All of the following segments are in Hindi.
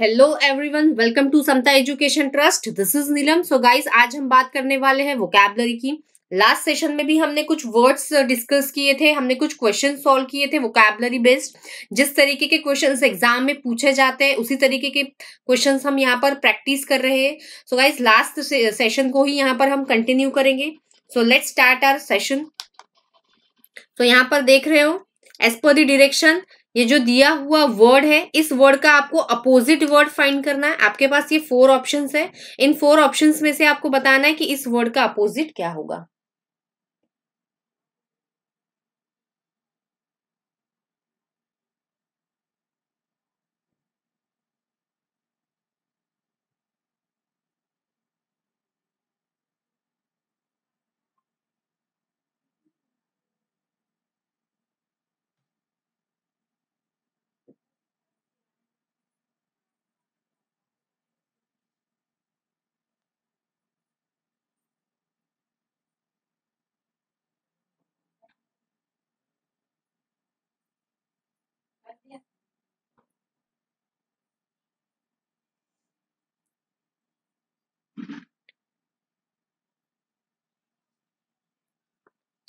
Hello everyone welcome to Samta education trust this is Neelam so guys आज हम बात करने वाले हैं वोकैबलरी की लास्ट सेशन में भी हमने कुछ वर्ड्स डिस्कस uh, किए थे हमने कुछ क्वेश्चन सॉल्व किए थे वोकैबलरी बेस्ड जिस तरीके के क्वेश्चन एग्जाम में पूछे जाते हैं उसी तरीके के क्वेश्चन हम यहाँ पर प्रैक्टिस कर रहे हैं सो गाइज लास्ट सेशन को ही यहाँ पर हम कंटिन्यू करेंगे so let start our session तो यहाँ पर देख रहे हो एज पर द डिरेक्शन ये जो दिया हुआ वर्ड है इस वर्ड का आपको अपोजिट वर्ड फाइंड करना है आपके पास ये फोर ऑप्शंस है इन फोर ऑप्शंस में से आपको बताना है कि इस वर्ड का अपोजिट क्या होगा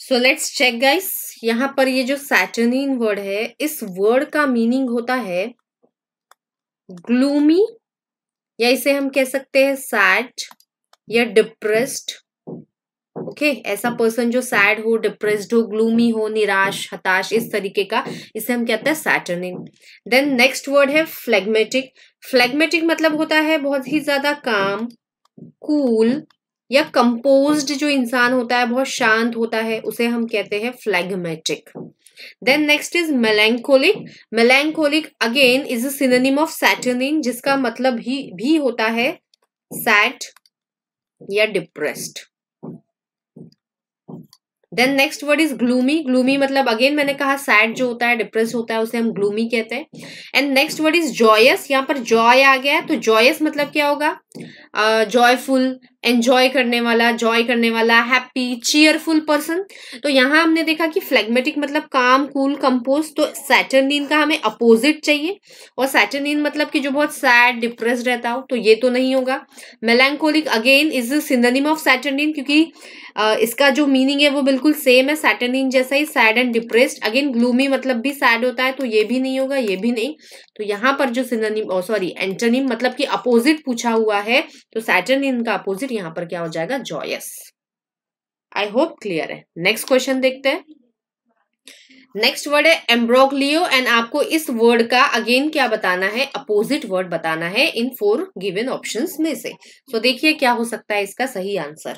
सो लेट्स चेक गाइस यहां पर ये जो सैटनिन वर्ड है इस वर्ड का मीनिंग होता है ग्लूमी या इसे हम कह सकते हैं सैड या डिप्रेस्ड ओके okay, ऐसा पर्सन जो सैड हो डिप्रेस्ड हो ग्लूमी हो निराश हताश इस तरीके का इसे हम कहते हैं सैटर्निन देन नेक्स्ट वर्ड है फ्लेगमेटिक फ्लेगमेटिक मतलब होता है बहुत ही ज्यादा काम कूल cool, या कंपोज्ड जो इंसान होता है बहुत शांत होता है उसे हम कहते हैं phlegmatic then next is melancholic melancholic again is a synonym of saturnine जिसका मतलब ही भी होता है सैट या depressed then next word is gloomy gloomy मतलब अगेन मैंने कहा सैड जो होता है डिप्रेस होता है उसे हम ग्लूमी कहते हैं and next word is joyous यहाँ पर जॉय आ गया है तो जॉयस मतलब क्या होगा जॉयफुल uh, एंजॉय करने वाला जॉय करने वाला हैप्पी चीयरफुल पर्सन तो यहाँ हमने देखा कि फ्लेगमेटिक मतलब काम कूल कंपोज तो सैटर्निन का हमें अपोजिट चाहिए और सैटर्निन मतलब कि जो बहुत सैड डिप्रेस रहता हो तो ये तो नहीं होगा melancholic again is synonym of saturnine क्योंकि uh, इसका जो मीनिंग है वो बिल्कुल सेम है सैटर्निन जैसा ही sad and depressed again gloomy मतलब भी सैड होता है तो ये भी नहीं होगा ये भी नहीं तो यहाँ पर जो सिनोनिम सॉरी एंटोनिम मतलब कि अपोजिट पूछा हुआ है तो सैटर्न इनका अपोजिट यहाँ पर क्या हो जाएगा जॉयस आई होप क्लियर है नेक्स्ट क्वेश्चन देखते हैं नेक्स्ट वर्ड है एम्ब्रोकलियो एंड आपको इस वर्ड का अगेन क्या बताना है अपोजिट वर्ड बताना है इन फोर गिवन ऑप्शंस में से सो so, देखिए क्या हो सकता है इसका सही आंसर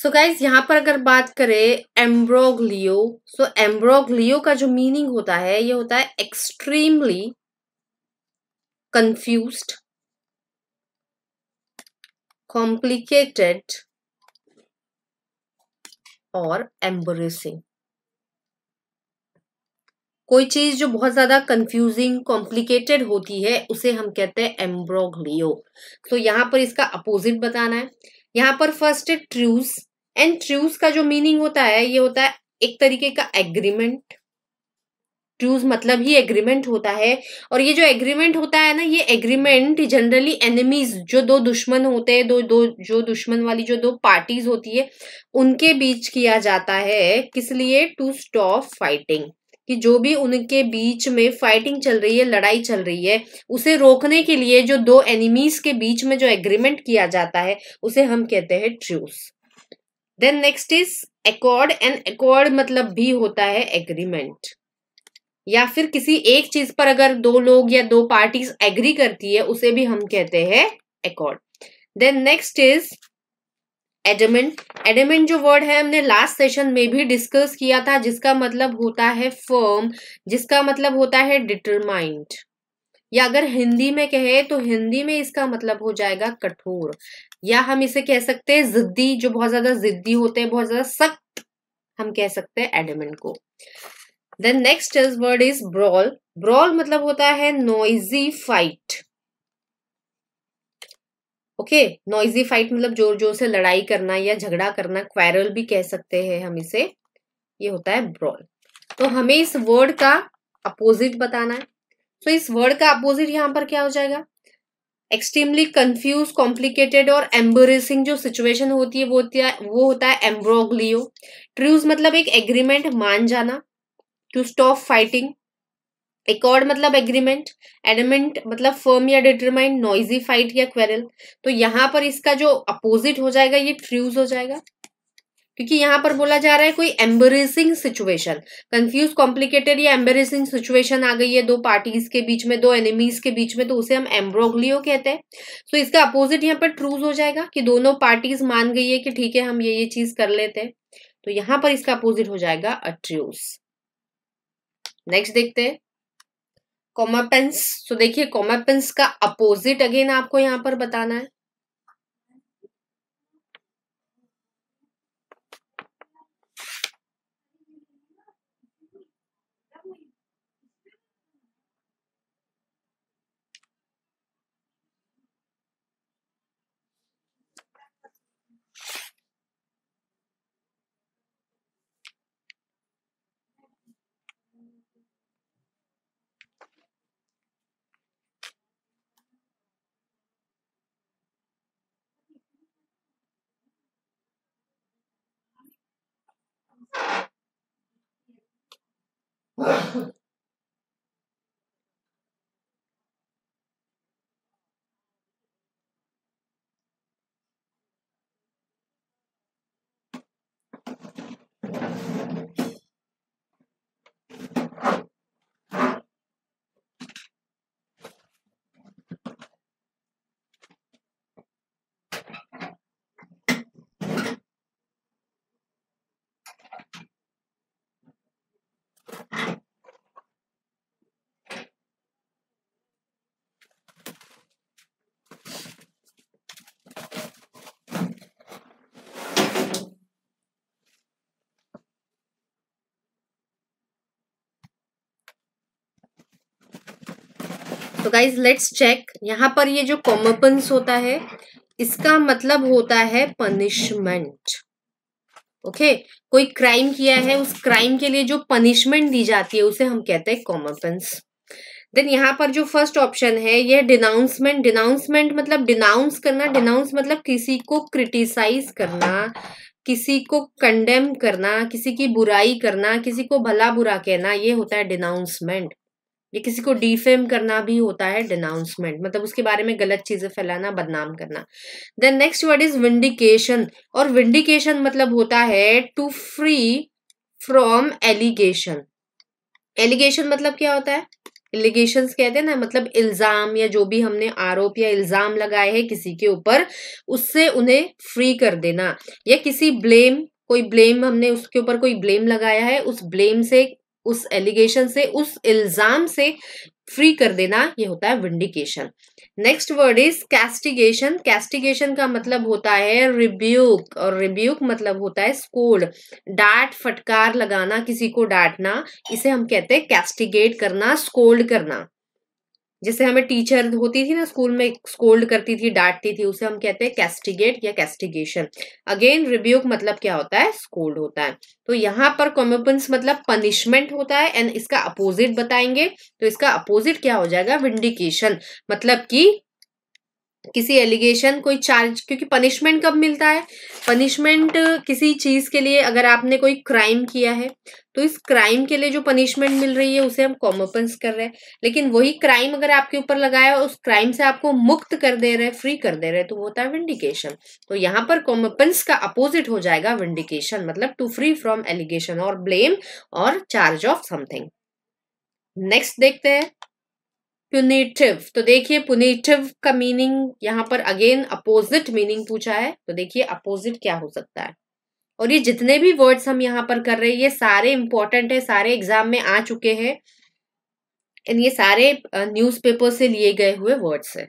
सो so गाइज यहाँ पर अगर बात करें एम्ब्रोग्लियो सो एम्ब्रोगलियो एम्ब्रोग्लियो का जो मीनिंग होता है ये होता है एक्सट्रीमली कंफ्यूज कॉम्प्लिकेटेड और एम्बरेसिंग कोई चीज जो बहुत ज्यादा कंफ्यूजिंग कॉम्प्लिकेटेड होती है उसे हम कहते हैं एम्ब्रोग्लियो तो so पर इसका अपोजिट बताना है यहां पर फर्स्ट है ट्रूज एंड ट्रूज का जो मीनिंग होता है ये होता है एक तरीके का एग्रीमेंट ट्रूज मतलब ही एग्रीमेंट होता है और ये जो एग्रीमेंट होता है ना ये एग्रीमेंट जनरली एनिमीज जो दो दुश्मन होते हैं दो दो जो दुश्मन वाली जो दो पार्टीज होती है उनके बीच किया जाता है किस लिए टू स्टॉप फाइटिंग कि जो भी उनके बीच में फाइटिंग चल रही है लड़ाई चल रही है उसे रोकने के लिए जो दो एनिमीज के बीच में जो एग्रीमेंट किया जाता है उसे हम कहते हैं truce then next is accord and accord मतलब भी होता है एग्रीमेंट या फिर किसी एक चीज पर अगर दो लोग या दो पार्टीज एग्री करती है उसे भी हम कहते हैं accord then next is adamant adamant जो वर्ड है हमने लास्ट सेशन में भी डिस्कस किया था जिसका मतलब होता है फर्म जिसका मतलब होता है डिटरमाइंड या अगर हिंदी में कहे तो हिंदी में इसका मतलब हो जाएगा कठोर या हम इसे कह सकते हैं जिद्दी जो बहुत ज्यादा जिद्दी होते हैं बहुत ज्यादा सख्त हम कह सकते हैं एडमेंट को then next word is brawl brawl मतलब होता है noisy fight okay noisy fight मतलब जोर जोर से लड़ाई करना या झगड़ा करना क्वेरल भी कह सकते हैं हम इसे ये होता है ब्रॉल तो हमें इस वर्ड का अपोजिट बताना है तो इस वर्ड का अपोजिट यहाँ पर क्या हो जाएगा एक्सट्रीमली कंफ्यूज कॉम्प्लिकेटेड और एम्बोरेसिंग जो सिचुएशन होती है वो होती है वो होता है एम्ब्रोगलियो ट्रूज मतलब एक एग्रीमेंट मान जाना टू स्टॉप फाइटिंग एकॉर्ड मतलब एग्रीमेंट एडमेंट मतलब फर्म या डिटरमाइंड नॉइजी फाइट या क्वेरल तो यहाँ पर इसका जो अपोजिट हो जाएगा ये ट्रूज हो जाएगा क्योंकि यहाँ पर बोला जा रहा है कोई एम्बरेसिंग सिचुएशन कंफ्यूज कॉम्प्लिकेटेड या एम्बरेसिंग सिचुएशन आ गई है दो पार्टीज के बीच में दो एनिमीज के बीच में तो उसे हम एम्ब्रोगलियो कहते हैं सो so, इसका अपोजिट यहाँ पर ट्रूज हो जाएगा कि दोनों पार्टीज मान गई है कि ठीक है हम ये ये चीज कर लेते हैं तो यहाँ पर इसका अपोजिट हो जाएगा अट्रूज नेक्स्ट देखते हैं कॉमापेंस तो देखिए कॉमापेंस का अपोजिट अगेन आपको यहाँ पर बताना है Thank you. तो गाइज लेट्स चेक यहां पर ये जो कॉमपन्स होता है इसका मतलब होता है पनिशमेंट ओके कोई क्राइम किया है उस क्राइम के लिए जो पनिशमेंट दी जाती है उसे हम कहते हैं कॉमोपेंस देन यहाँ पर जो फर्स्ट ऑप्शन है यह डिनाउंसमेंट डिनाउंसमेंट मतलब डिनाउंस करना डिनाउंस मतलब किसी को क्रिटिसाइज करना किसी को कंडेम करना किसी की बुराई करना किसी को भला बुरा कहना ये होता है डिनाउंसमेंट ये किसी को डिफेम करना भी होता है डिनाउंसमेंट मतलब उसके बारे में गलत चीजें फैलाना बदनाम करना then next word is vindication और विंडिकेशन मतलब होता है to free from allegation allegation मतलब क्या होता है एलिगेशन कहते हैं ना मतलब इल्जाम या जो भी हमने आरोप या इल्जाम लगाए हैं किसी के ऊपर उससे उन्हें फ्री कर देना या किसी ब्लेम कोई ब्लेम हमने उसके ऊपर कोई ब्लेम लगाया है उस ब्लेम से उस एलिगेशन से उस इल्जाम से फ्री कर देना ये होता है vindication next word is castigation castigation का मतलब होता है रिब्यूक और रिब्यूक मतलब होता है स्कोल्ड डांट फटकार लगाना किसी को डांटना इसे हम कहते हैं कैस्टिगेट करना स्कोल्ड करना जैसे हमें टीचर होती थी ना स्कूल में स्कोल्ड करती थी डांटती थी उसे हम कहते हैं कैस्टिगेट या कैस्टिगेशन अगेन रिब्यूक मतलब क्या होता है स्कोल्ड होता है तो यहाँ पर कॉमोपन्स मतलब पनिशमेंट होता है एंड इसका अपोजिट बताएंगे तो इसका अपोजिट क्या हो जाएगा विंडिकेशन मतलब कि किसी एलिगेशन कोई चार्ज क्योंकि पनिशमेंट कब मिलता है पनिशमेंट किसी चीज के लिए अगर आपने कोई क्राइम किया है तो इस क्राइम के लिए जो पनिशमेंट मिल रही है उसे हम कॉमोपन्स कर रहे हैं लेकिन वही क्राइम अगर आपके ऊपर लगाया और उस क्राइम से आपको मुक्त कर दे रहे फ्री कर दे रहे तो वो होता है विंडिकेशन तो यहाँ पर कॉमोपन्स का अपोजिट हो जाएगा विंडिकेशन मतलब टू फ्री फ्रॉम एलिगेशन और ब्लेम और चार्ज ऑफ समथिंग नेक्स्ट देखते हैं पुनेटिव तो देखिए पुनिटिव का मीनिंग यहाँ पर अगेन अपोजिट मीनिंग पूछा है तो देखिए अपोजिट क्या हो सकता है और ये जितने भी वर्ड्स हम यहाँ पर कर रहे हैं ये सारे इंपॉर्टेंट है सारे एग्जाम में आ चुके हैं इन ये सारे न्यूज़पेपर से लिए गए हुए वर्ड्स हैं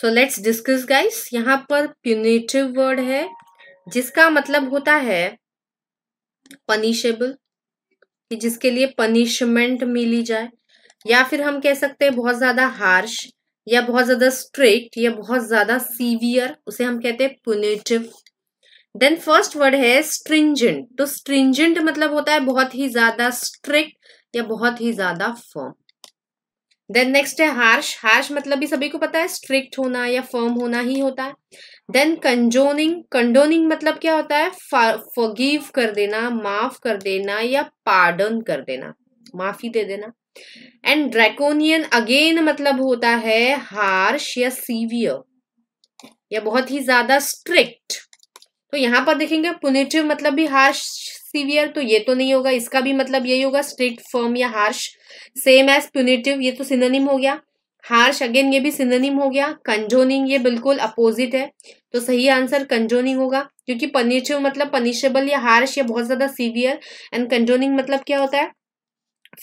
सो लेट्स डिस्कस गाइस यहाँ पर प्यूनेटिव वर्ड है जिसका मतलब होता है पनिशेबल कि जिसके लिए पनिशमेंट मिली जाए या फिर हम कह सकते हैं बहुत ज्यादा हार्श या बहुत ज्यादा स्ट्रिक्ट या बहुत ज्यादा सीवियर उसे हम कहते हैं पुनेटिव देन फर्स्ट वर्ड है स्ट्रिंजेंट तो स्ट्रिंजेंट मतलब होता है बहुत ही ज्यादा स्ट्रिक्ट या बहुत ही ज्यादा फॉर्म देन नेक्स्ट है हार्श हार्श मतलब भी सभी को पता है स्ट्रिक्ट होना या फर्म होना ही होता है देन कंजोनिंग कंडोनिंग मतलब क्या होता है फॉरगिव कर देना माफ कर देना या पार्डन कर देना माफी दे देना एंड ड्रैकोनियन अगेन मतलब होता है हार्श या सीवियर या बहुत ही ज्यादा स्ट्रिक्ट तो यहाँ पर देखेंगे पुनेटिव मतलब भी हार्श सीवियर तो ये तो नहीं होगा इसका भी मतलब यही होगा स्ट्रिक्ट फर्म या हार्श सेम एज प्यूनिटिव ये तो सिनोनिम हो गया हार्श अगेन ये भी सिनोनिम हो गया कंजोनिंग ये बिल्कुल अपोजिट है तो सही आंसर कंजोनिंग होगा क्योंकि पनिशिव मतलब पनिशेबल या हार्श या बहुत ज्यादा सीवियर एंड कंजोनिंग मतलब क्या होता है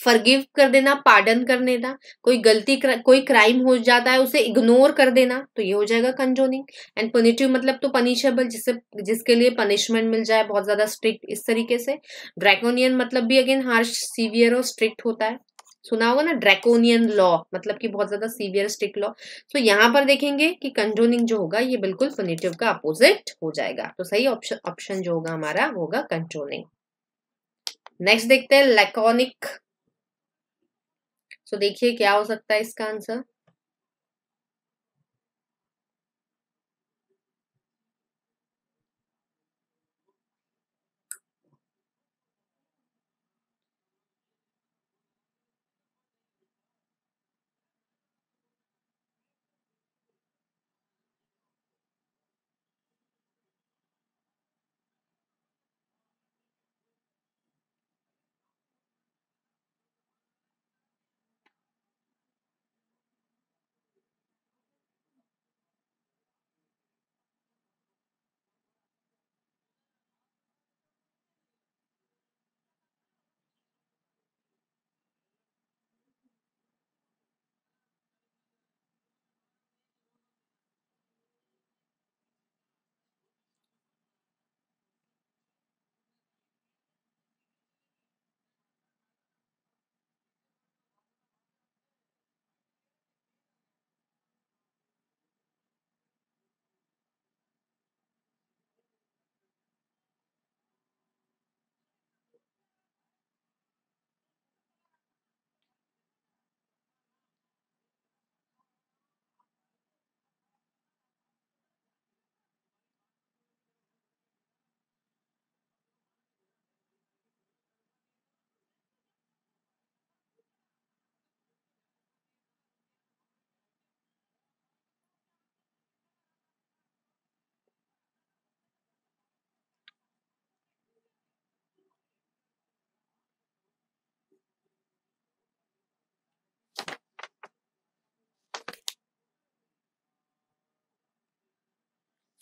फर्गिव कर देना पार्डन कर देना कोई गलती कर, कोई क्राइम हो जाता है उसे इग्नोर कर देना तो ये हो जाएगा कंजोनिंग एंड पनिटिव मतलब तो पनिशेबल जिससे जिसके लिए पनिशमेंट मिल जाए बहुत ज्यादा स्ट्रिक्ट इस तरीके से ड्रैकोनियन मतलब भी अगेन हार्श सीवियर और स्ट्रिक्ट होता है सुना होगा ना ड्रैकोनियन लॉ मतलब कि बहुत ज्यादा सीवियर स्ट्रिक्ट लॉ तो यहाँ पर देखेंगे कि कंजोनिंग जो होगा ये बिल्कुल पनिटिव का अपोजिट हो जाएगा तो सही ऑप्शन ऑप्शन जो होगा हमारा होगा कंजोनिंग नेक्स्ट देखते हैं लेकोनिक सो देखिए क्या हो सकता है इसका आंसर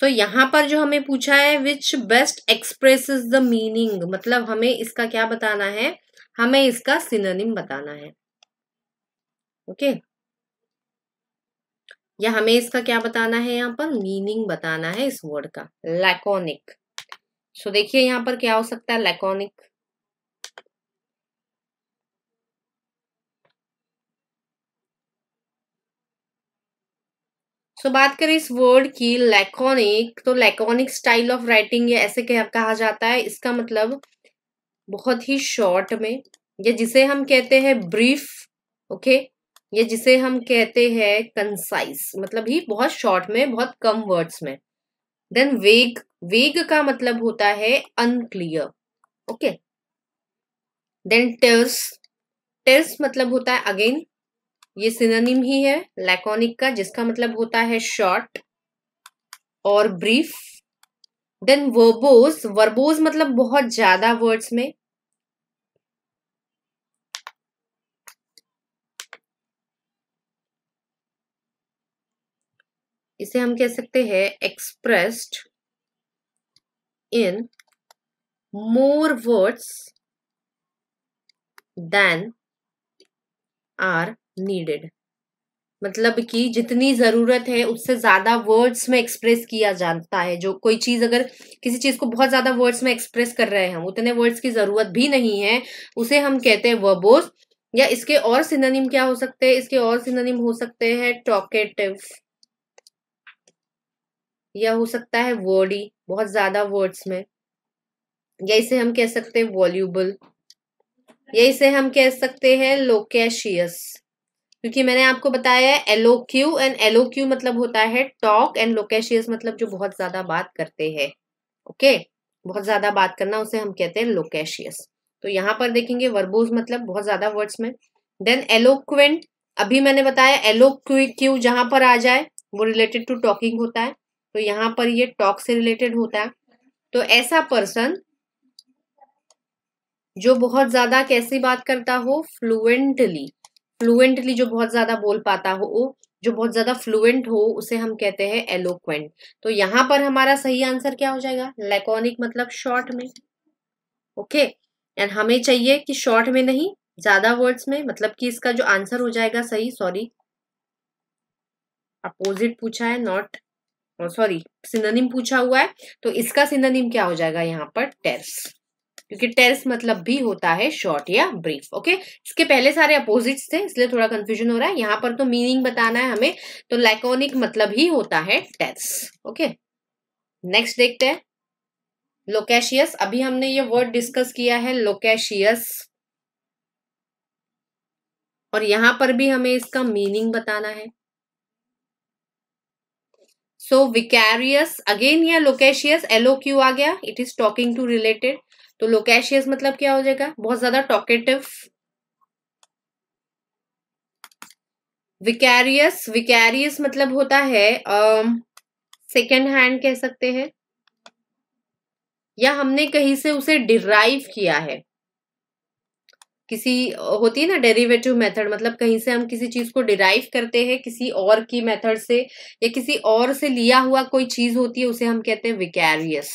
तो यहाँ पर जो हमें पूछा है which best express the meaning मतलब हमें इसका क्या बताना है हमें इसका सिनोनिम बताना है ओके okay? या हमें इसका क्या बताना है यहाँ पर मीनिंग बताना है इस वर्ड का लैकोनिक सो देखिए यहाँ पर क्या हो सकता है लैकोनिक सो बात करें इस वर्ड की लैकोनिक तो लैकोनिक स्टाइल ऑफ राइटिंग ये ऐसे कह कहा जाता है इसका मतलब बहुत ही शॉर्ट में या जिसे हम कहते हैं ब्रीफ ओके या जिसे हम कहते हैं कंसाइज मतलब ही बहुत शॉर्ट में बहुत कम वर्ड्स में देन वेग वेग का मतलब होता है unclear okay then terse terse मतलब होता है अगेन ये सिनोनिम ही है लैकोनिक का जिसका मतलब होता है शॉर्ट और ब्रीफ देन वर्बोज वर्बोज मतलब बहुत ज्यादा वर्ड्स में इसे हम कह सकते हैं expressed in more words than are needed मतलब कि जितनी जरूरत है उससे ज्यादा वर्ड्स में एक्सप्रेस किया जाता है जो कोई चीज अगर किसी चीज को बहुत ज्यादा वर्ड्स में एक्सप्रेस कर रहे हैं हम उतने वर्ड्स की जरूरत भी नहीं है उसे हम कहते हैं वर्बोस या इसके और सिनोनिम क्या हो सकते हैं इसके और सिनोनिम हो सकते हैं टॉकेटिव या हो सकता है वर्डी बहुत ज्यादा वर्ड्स में या इसे हम कह सकते हैं वॉल्यूबल या इसे हम कह सकते हैं लोकेशियस क्योंकि मैंने आपको बताया है क्यू एंड एलोक्यू क्यू मतलब होता है टॉक एंड लोकेशियस मतलब जो बहुत ज्यादा बात करते हैं ओके बहुत ज्यादा बात करना उसे हम कहते हैं लोकेशियस तो यहाँ पर देखेंगे वर्बोज मतलब बहुत ज्यादा वर्ड्स में देन एलोक्वेंट अभी मैंने बताया एलो क्यू जहां पर आ जाए वो रिलेटेड टू टॉकिंग होता है तो यहाँ पर ये टॉक से रिलेटेड होता है तो ऐसा पर्सन जो बहुत ज्यादा कैसी बात करता हो फ्लुएंटली फ्लुएंटली जो बहुत ज़्यादा बोल पाता हो जो बहुत ज़्यादा फ्लुएंट हो उसे हम कहते हैं एलोक्वेंट तो यहां पर हमारा सही आंसर क्या हो जाएगा लेकोनिक मतलब शॉर्ट में ओके okay. एंड हमें चाहिए कि शॉर्ट में नहीं ज़्यादा वर्ड्स में मतलब कि इसका जो आंसर हो जाएगा सही सॉरी अपोजिट पूछा है नॉट सॉरी सिनोनिम पूछा हुआ है तो इसका सिनोनिम क्या हो जाएगा यहाँ पर टेस्ट क्योंकि टेरेस मतलब भी होता है शॉर्ट या ब्रीफ ओके इसके पहले सारे अपोजिट्स थे इसलिए थोड़ा कंफ्यूजन हो रहा है यहाँ पर तो मीनिंग बताना है हमें तो लैकोनिक मतलब ही होता है टेरेस ओके नेक्स्ट देखते हैं लोकेशियस अभी हमने ये वर्ड डिस्कस किया है लोकेशियस और यहां पर भी हमें इसका मीनिंग बताना है सो विकैरियस अगेन या लोकेशियस एलो क्यू आ गया it is talking to related तो लोकेशियस मतलब क्या हो जाएगा बहुत ज्यादा टॉकेटिव विकैरियस विकैरियस मतलब होता है सेकेंड uh, हैंड कह सकते हैं या हमने कहीं से उसे डिराइव किया है किसी होती है ना डेरिवेटिव मेथड मतलब कहीं से हम किसी चीज को डिराइव करते हैं किसी और की मेथड से या किसी और से लिया हुआ कोई चीज होती है उसे हम कहते हैं vicarious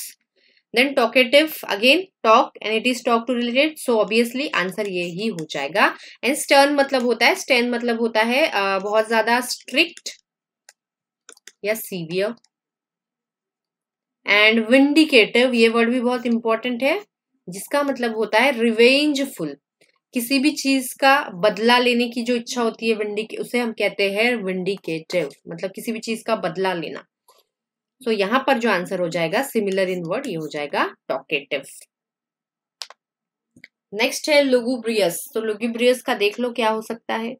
then talkative again talk and it is talk to related so obviously answer ये ही हो जाएगा एंड स्टर्न मतलब होता है स्टर्न मतलब होता है uh, बहुत ज्यादा स्ट्रिक्ट या सीवियर एंड विंडिकेटिव ये वर्ड भी बहुत इंपॉर्टेंट है जिसका मतलब होता है रिवेंजफुल किसी भी चीज का बदला लेने की जो इच्छा होती है विंडिक उसे हम कहते हैं विंडिकेटिव मतलब किसी भी चीज का बदला लेना सो so, यहां पर जो आंसर हो जाएगा सिमिलर इन वर्ड ये हो जाएगा टॉकेटिव नेक्स्ट है लुगुब्रियस तो लुगुब्रियस का देख लो क्या हो सकता है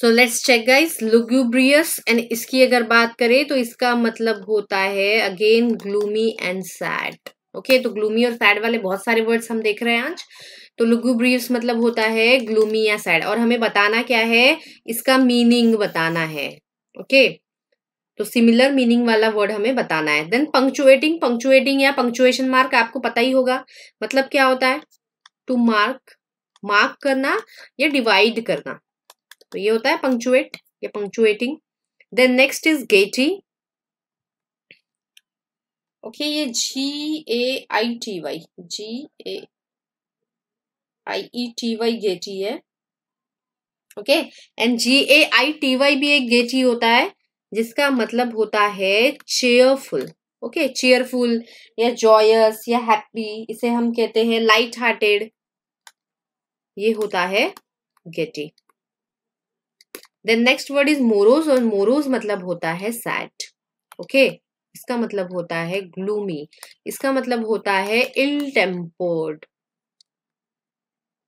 so let's check guys lugubrious and इसकी अगर बात करें तो इसका मतलब होता है again gloomy and sad okay तो ग्लूमी और सैड वाले बहुत सारे वर्ड्स हम देख रहे हैं आज तो लुग्यूब्रियस मतलब होता है ग्लूमी या सैड और हमें बताना क्या है इसका मीनिंग बताना है ओके okay? तो सिमिलर मीनिंग वाला वर्ड हमें बताना है देन पंक्चुएटिंग पंक्चुएटिंग या पंक्चुएशन मार्क आपको पता ही होगा मतलब क्या होता है टू मार्क मार्क करना या डिवाइड करना तो ये होता है पंक्चुएट या punctuating then next is gaiety okay ये G A I T Y G A I E T Y gaiety है okay and G A I T Y भी एक गेटी होता है जिसका मतलब होता है चेयरफुल ओके चेयरफुल या जॉयस या हैप्पी इसे हम कहते हैं लाइट हार्टेड ये होता है gaiety then next word is morose और मोरोज मतलब होता है सैट ओके okay? इसका मतलब होता है ग्लूमी इसका मतलब होता है इल टेम्पोर्ड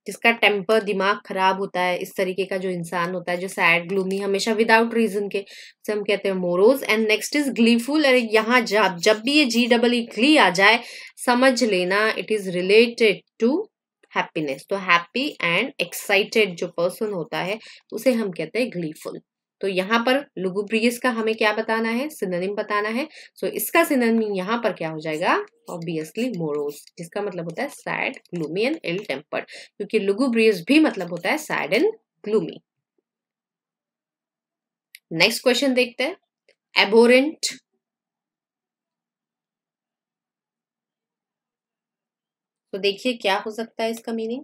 जिसका टेम्पर दिमाग खराब होता है इस तरीके का जो इंसान होता है जो सैड ग्लूमी हमेशा विदाउट रीजन के से हम कहते हैं morose and next is gleeful अरे यहाँ जब जब भी ये जी डबल ई ग्ली आ जाए समझ लेना it is related to happiness तो हैप्पी एंड एक्साइटेड जो पर्सन होता है उसे हम कहते हैं ग्लीफुल तो यहाँ पर लुगुब्रियस का हमें क्या बताना है सिनोनिम बताना है सो so, इसका सिनोनिम यहाँ पर क्या हो जाएगा ऑब्वियसली मोरोस जिसका मतलब होता है sad gloomy and ill tempered क्योंकि लुगुब्रियस भी मतलब होता है sad and gloomy next question देखते हैं एबोरेंट तो देखिए क्या हो सकता है इसका मीनिंग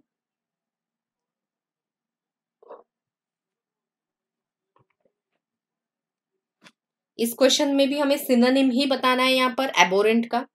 इस क्वेश्चन में भी हमें सिनोनिम ही बताना है यहाँ पर एबोरेंट का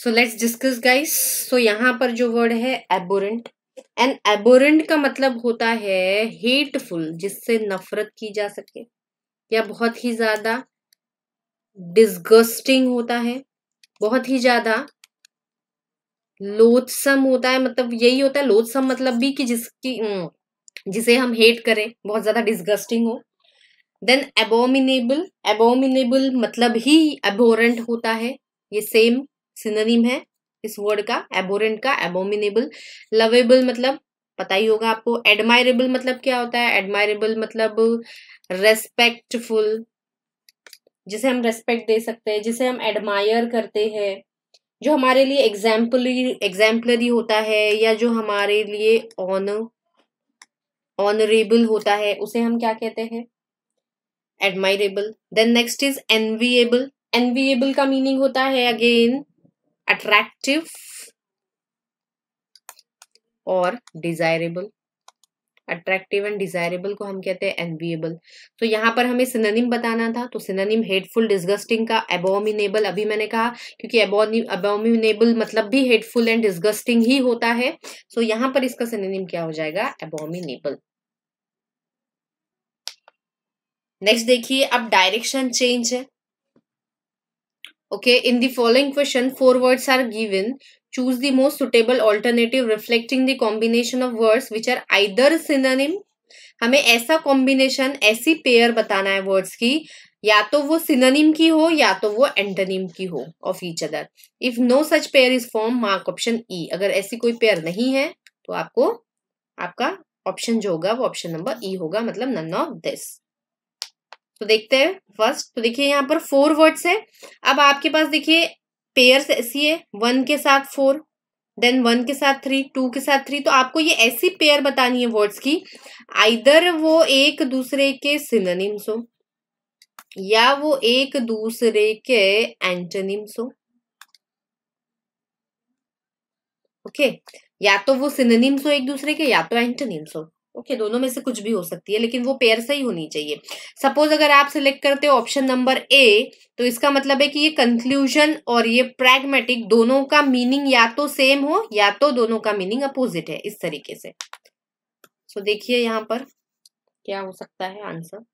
so let's discuss guys so यहाँ पर जो वर्ड है एबोरेंट एंड एबोरेंट का मतलब होता है हेटफुल जिससे नफरत की जा सके या बहुत ही ज्यादा डिस्गस्टिंग होता है बहुत ही ज्यादा लोथसम होता है मतलब यही होता है लोथसम मतलब भी कि जिसकी हम्म, जिसे हम हेट करें बहुत ज्यादा डिस्गस्टिंग हो देन एबोमिनेबल एबोमिनेबल मतलब ही एबोरेंट होता है ये सेम सिनोनिम है इस वर्ड का एबोरेंट का एबोमिनेबल लवेबल मतलब पता ही होगा आपको एडमायरेबल मतलब क्या होता है एडमायरेबल मतलब रेस्पेक्टफुल जिसे हम रेस्पेक्ट दे सकते हैं जिसे हम एडमायर करते हैं जो हमारे लिए एग्जाम्पलरी एग्जाम्पलरी होता है या जो हमारे लिए ऑनर ऑनरेबल होता है उसे हम क्या कहते हैं admirable then next is enviable enviable का मीनिंग होता है अगेन अट्रैक्टिव और डिजायरेबल अट्रैक्टिव एंड डिजायरेबल को हम कहते हैं एनवीएबल तो यहाँ पर हमें सिनोनिम बताना था तो सिनोनिम हेटफुल डिस्गस्टिंग का एबोमिनेबल अभी मैंने कहा क्योंकि एबोमिनेबल मतलब भी हेटफुल एंड डिस्गस्टिंग ही होता है सो so, यहाँ पर इसका सिनोनिम क्या हो जाएगा एबोमिनेबल नेक्स्ट देखिए अब डायरेक्शन चेंज है okay in the following question four words are given choose the most suitable alternative reflecting the combination of words which are either synonym हमें ऐसा कॉम्बिनेशन ऐसी पेयर बताना है वर्ड्स की या तो वो सिनोनिम की हो या तो वो एंटोनिम की हो of each other if no such pair is form mark option E अगर ऐसी कोई पेयर नहीं है तो आपको आपका ऑप्शन जो होगा वो ऑप्शन नंबर ई होगा मतलब नन ऑफ दिस तो देखते हैं फर्स्ट तो देखिए यहाँ पर फोर वर्ड्स है अब आपके पास देखिए पेयर्स ऐसी है वन के साथ फोर देन वन के साथ थ्री टू के साथ थ्री तो आपको ये ऐसी पेयर बतानी है वर्ड्स की आइदर वो एक दूसरे के सिनोनिम्स हो या वो एक दूसरे के एंटोनिम्स हो ओके या तो वो सिनोनिम्स हो एक दूसरे के या तो एंटोनिम्स हो ओके okay, दोनों में से कुछ भी हो सकती है लेकिन वो पेयर सही होनी चाहिए सपोज अगर आप सिलेक्ट करते हो ऑप्शन नंबर ए तो इसका मतलब है कि ये कंक्लूजन और ये प्रैग्मेटिक दोनों का मीनिंग या तो सेम हो या तो दोनों का मीनिंग अपोजिट है इस तरीके से सो so, देखिए यहाँ पर क्या हो सकता है answer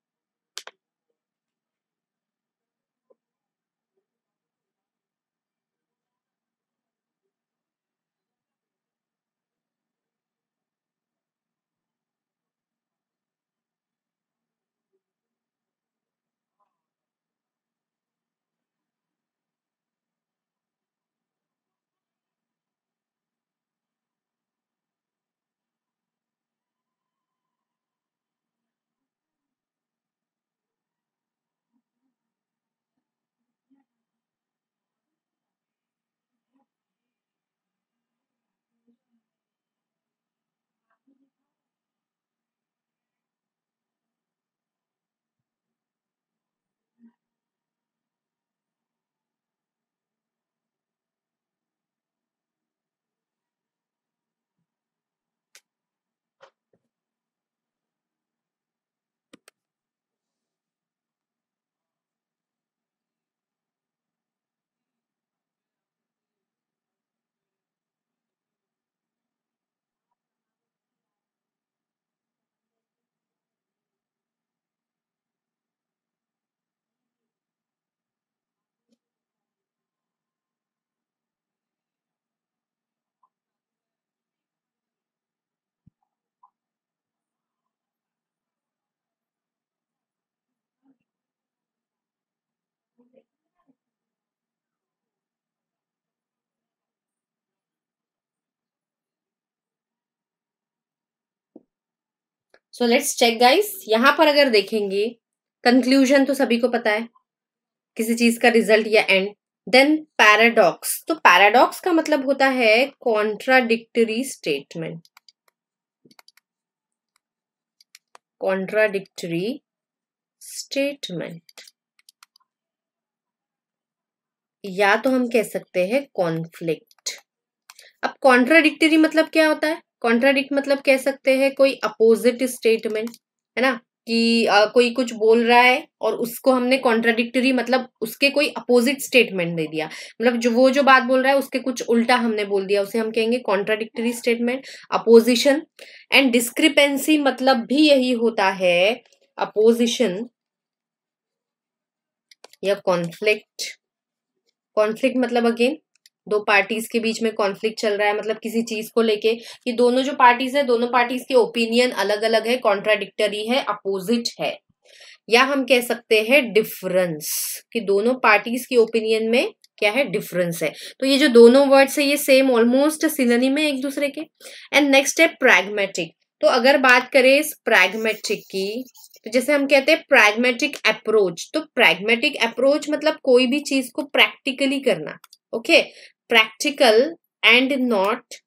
so let's check guys यहां पर अगर देखेंगे कंक्लूजन तो सभी को पता है किसी चीज का रिजल्ट या एंड देन पैराडॉक्स तो पैराडॉक्स का मतलब होता है कॉन्ट्राडिक्टरी स्टेटमेंट कॉन्ट्राडिक्टरी स्टेटमेंट या तो हम कह सकते हैं कॉन्फ्लिक्ट अब कॉन्ट्राडिक्टरी मतलब क्या होता है कॉन्ट्राडिक्ट मतलब कह सकते हैं कोई अपोजिट स्टेटमेंट है ना कि आ, कोई कुछ बोल रहा है और उसको हमने कॉन्ट्राडिक्टरी मतलब उसके कोई अपोजिट स्टेटमेंट दे दिया मतलब जो वो जो बात बोल रहा है उसके कुछ उल्टा हमने बोल दिया उसे हम कहेंगे contradictory statement opposition and discrepancy मतलब भी यही होता है अपोजिशन या कॉन्फ्लिक्ट कॉन्फ्लिक्ट मतलब अगेन दो पार्टीज के बीच में कॉन्फ्लिक्ट चल रहा है मतलब किसी चीज को लेके कि दोनों जो पार्टीज है दोनों पार्टीज के ओपिनियन अलग अलग है कॉन्ट्राडिक्टरी है अपोजिट है या हम कह सकते हैं डिफरेंस कि दोनों पार्टीज के ओपिनियन में क्या है डिफरेंस है तो ये जो दोनों वर्ड्स है ये सेम ऑलमोस्ट सिलनी में एक दूसरे के एंड नेक्स्ट है प्रैग्मेटिक तो अगर बात करें इस प्रैग्मेटिक की तो जैसे हम कहते हैं प्रैग्मेटिक अप्रोच तो प्रैग्मेटिक अप्रोच मतलब कोई भी चीज को प्रैक्टिकली करना okay okay? practical and not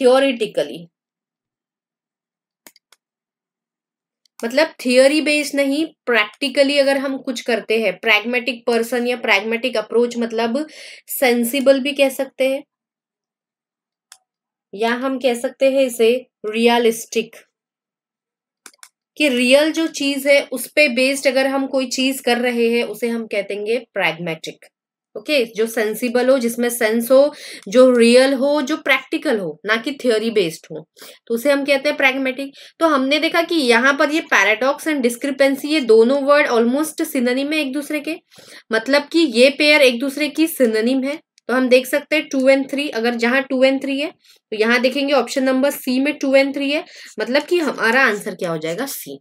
theoretically मतलब थियोरी बेस्ड नहीं प्रैक्टिकली अगर हम कुछ करते हैं प्रैग्मेटिक पर्सन या प्रैग्मेटिक अप्रोच मतलब सेंसिबल भी कह सकते हैं या हम कह सकते हैं इसे रियलिस्टिक कि रियल जो चीज है उस पर बेस्ड अगर हम कोई चीज कर रहे हैं उसे हम कहते हैं प्रैग्मेटिक ओके okay, जो सेंसिबल हो जिसमें सेंस हो जो रियल हो जो प्रैक्टिकल हो ना कि थ्योरी बेस्ड हो तो उसे हम कहते हैं प्रैग्मेटिक तो हमने देखा कि यहाँ पर ये पैराडॉक्स एंड डिस्क्रिपेंसी ये दोनों वर्ड ऑलमोस्ट सिनोनिम है एक दूसरे के मतलब कि ये पेयर एक दूसरे की सिनोनिम है तो हम देख सकते हैं टू एंड थ्री अगर जहां टू एंड थ्री है तो यहां देखेंगे ऑप्शन नंबर सी में टू एंड थ्री है मतलब कि हमारा आंसर क्या हो जाएगा सी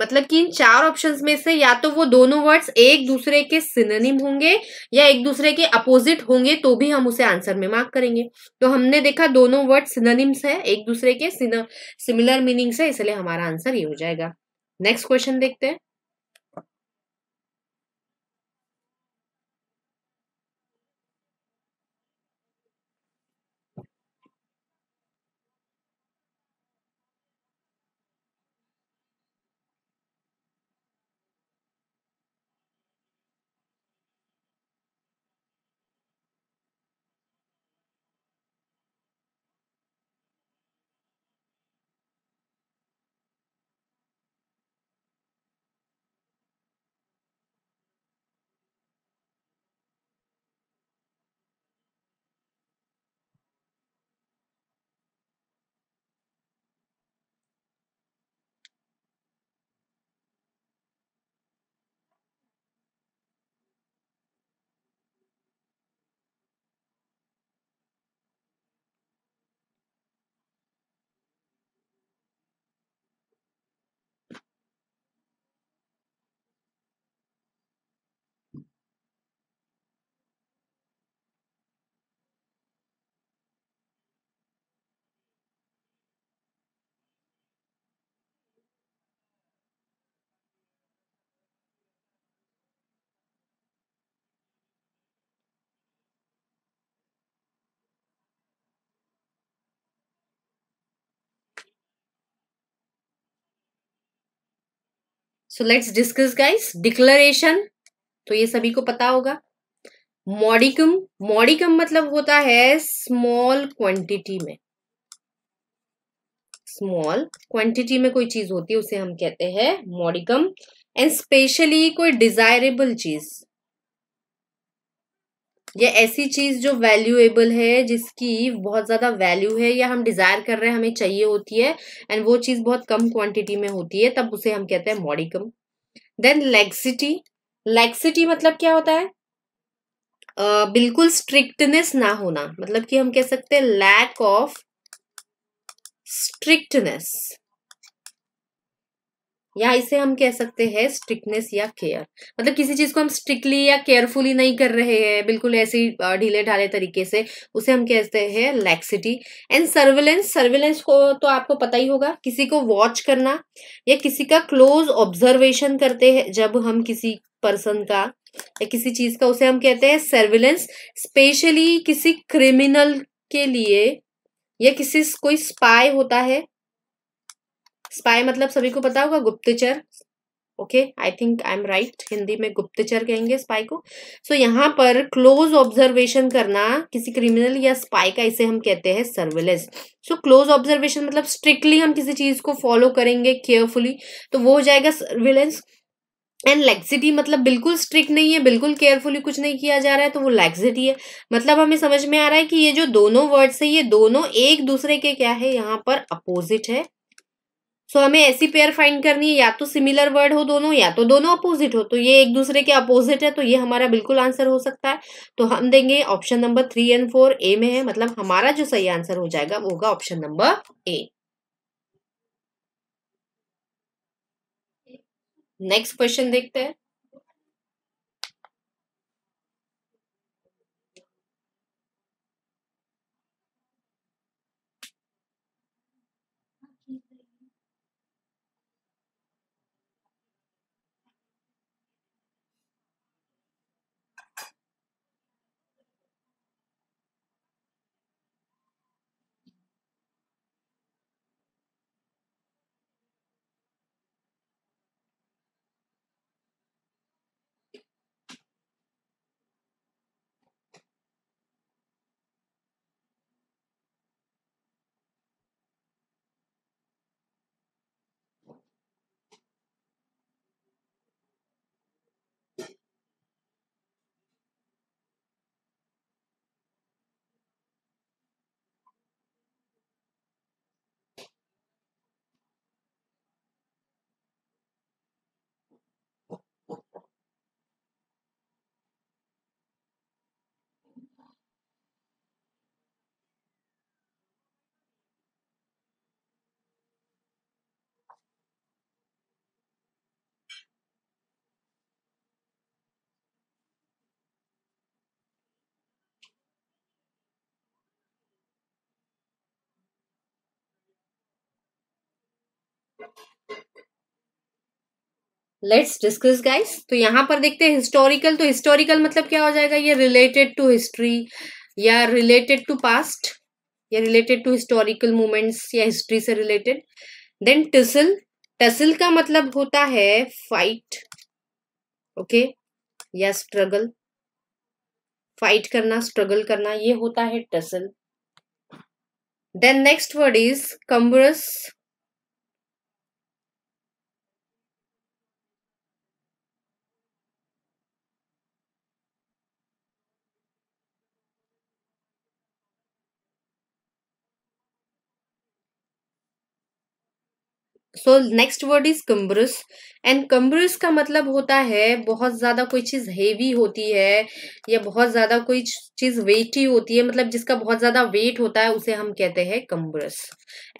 मतलब कि इन चार ऑप्शंस में से या तो वो दोनों वर्ड्स एक दूसरे के सिनोनिम होंगे या एक दूसरे के अपोजिट होंगे तो भी हम उसे आंसर में मार्क करेंगे तो हमने देखा दोनों वर्ड सिनोनिम्स है एक दूसरे के सिमिलर मीनिंग्स है इसलिए हमारा आंसर ये हो जाएगा नेक्स्ट क्वेश्चन देखते हैं so let's discuss guys declaration तो ये सभी को पता होगा मॉडिकम मॉडिकम मतलब होता है स्मॉल क्वांटिटी में स्मॉल क्वांटिटी में कोई चीज होती है उसे हम कहते हैं मॉडिकम एंड स्पेशली कोई डिजायरेबल चीज ये ऐसी चीज़ जो वैल्यूएबल है जिसकी बहुत ज़्यादा वैल्यू है या हम डिज़ायर कर रहे हैं हमें चाहिए होती है एंड वो चीज़ बहुत कम क्वांटिटी में होती है तब उसे हम कहते हैं मॉडिकम देन लेक्सिटी लेक्सिटी मतलब क्या होता है Uh, बिल्कुल स्ट्रिक्टनेस ना होना मतलब कि हम कह सकते हैं लैक ऑफ स्ट्रिक्टनेस या इसे हम कह सकते हैं स्ट्रिक्टनेस या केयर मतलब किसी चीज को हम स्ट्रिक्टली या केयरफुली नहीं कर रहे हैं बिल्कुल ऐसे ही ढीले ढाले तरीके से उसे हम कहते हैं लैक्सिटी एंड सर्वेलेंस सर्वेलेंस को तो आपको पता ही होगा किसी को वॉच करना या किसी का क्लोज ऑब्जर्वेशन करते हैं जब हम किसी पर्सन का या किसी चीज का उसे हम कहते हैं सर्विलेंस स्पेशली किसी क्रिमिनल के लिए या किसी कोई स्पाई होता है स्पाई मतलब सभी को पता होगा गुप्तचर okay I think I am right Hindi में गुप्तचर कहेंगे स्पाई को सो so, यहाँ पर क्लोज ऑब्जर्वेशन करना किसी क्रिमिनल या स्पाई का इसे हम कहते हैं सर्वेलेंस सो क्लोज ऑब्जर्वेशन मतलब स्ट्रिक्टली हम किसी चीज को फॉलो करेंगे केयरफुली तो वो हो जाएगा सर्वेलेंस एंड लैक्सिटी मतलब बिल्कुल स्ट्रिक्ट नहीं है बिल्कुल केयरफुली कुछ नहीं किया जा रहा है तो वो लैक्सिटी है मतलब हमें समझ में आ रहा है कि ये जो दोनों वर्ड्स है ये दोनों एक दूसरे के क्या है यहाँ पर अपोजिट है सो हमें ऐसी पेयर फाइंड करनी है या तो सिमिलर वर्ड हो दोनों या तो दोनों अपोजिट हो तो ये एक दूसरे के अपोजिट है तो ये हमारा बिल्कुल आंसर हो सकता है तो हम देंगे option number three and four A में है मतलब हमारा जो सही आंसर हो जाएगा वो होगा option number A next question देखते हैं लेट्स डिस्कस गाइस तो यहाँ पर देखते हैं हिस्टोरिकल तो हिस्टोरिकल मतलब क्या हो जाएगा ये रिलेटेड टू हिस्ट्री या रिलेटेड टू पास्ट या रिलेटेड टू हिस्टोरिकल मूवमेंट्स या हिस्ट्री से रिलेटेड देन टसिल टसिल का मतलब होता है फाइट ओके okay? या स्ट्रगल फाइट करना स्ट्रगल करना ये होता है tussle then next word is cumbersome so next word is cumbersome and cumbersome का मतलब होता है बहुत ज़्यादा कोई चीज़ हेवी होती है या बहुत ज़्यादा कोई चीज़ वेटी होती है मतलब जिसका बहुत ज़्यादा वेट होता है उसे हम कहते हैं कम्ब्रस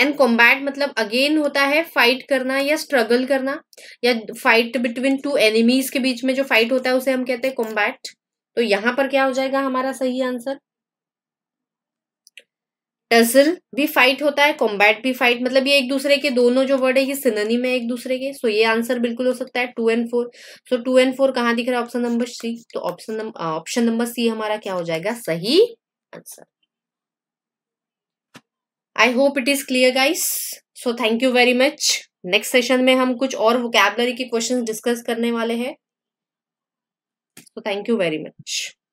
एंड कॉम्बैट मतलब अगेन होता है फाइट करना या स्ट्रगल करना या फाइट बिटवीन टू एनिमीज के बीच में जो फाइट होता है उसे हम कहते हैं कॉम्बैट तो यहाँ पर क्या हो जाएगा हमारा सही आंसर टसल भी फाइट होता है कॉम्बैट भी फाइट मतलब ये एक दूसरे के दोनों जो वर्ड है ये सिननी में एक दूसरे के सो ये आंसर बिल्कुल हो सकता है two and four so two and four कहाँ दिख रहा है ऑप्शन नंबर सी तो ऑप्शन ऑप्शन नंबर सी हमारा क्या हो जाएगा सही answer I hope it is clear guys so thank you very much next session में हम कुछ और वोकेबलरी के क्वेश्चन डिस्कस करने वाले हैं so thank you very much